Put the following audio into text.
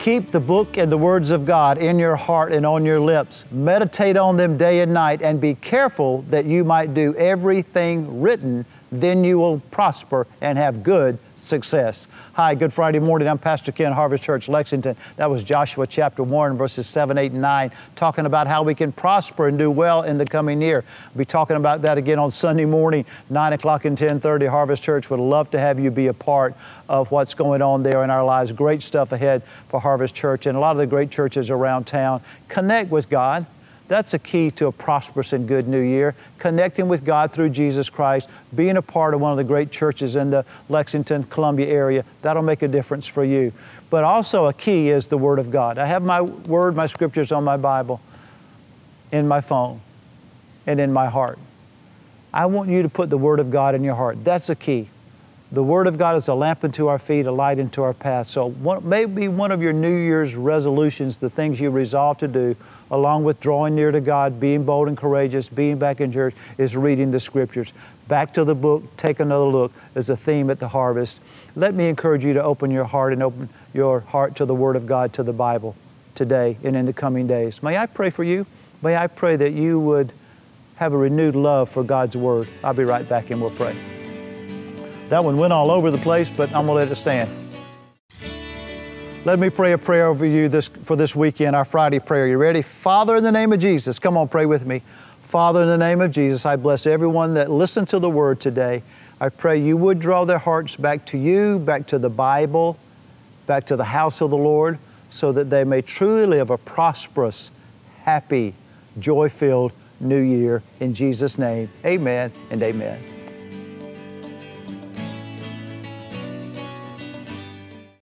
keep the book and the words of God in your heart and on your lips. Meditate on them day and night, and be careful that you might do everything written then you will prosper and have good success. Hi, good Friday morning. I'm Pastor Ken, Harvest Church, Lexington. That was Joshua chapter 1, verses 7, 8, and 9, talking about how we can prosper and do well in the coming year. We'll be talking about that again on Sunday morning, 9 o'clock and 10.30. Harvest Church would love to have you be a part of what's going on there in our lives. Great stuff ahead for Harvest Church and a lot of the great churches around town. Connect with God. That's a key to a prosperous and good new year. Connecting with God through Jesus Christ, being a part of one of the great churches in the Lexington, Columbia area, that'll make a difference for you. But also, a key is the Word of God. I have my Word, my scriptures on my Bible, in my phone, and in my heart. I want you to put the Word of God in your heart. That's a key. The Word of God is a lamp unto our feet, a light unto our path. So, maybe one of your New Year's resolutions, the things you resolve to do, along with drawing near to God, being bold and courageous, being back in church, is reading the Scriptures. Back to the book, take another look, is a theme at the harvest. Let me encourage you to open your heart and open your heart to the Word of God, to the Bible today and in the coming days. May I pray for you? May I pray that you would have a renewed love for God's Word. I'll be right back and we'll pray. That one went all over the place, but I'm going to let it stand. Let me pray a prayer over you this, for this weekend, our Friday prayer. You ready? Father, in the name of Jesus, come on, pray with me. Father, in the name of Jesus, I bless everyone that listened to the word today. I pray you would draw their hearts back to you, back to the Bible, back to the house of the Lord, so that they may truly live a prosperous, happy, joy filled new year. In Jesus' name, amen and amen.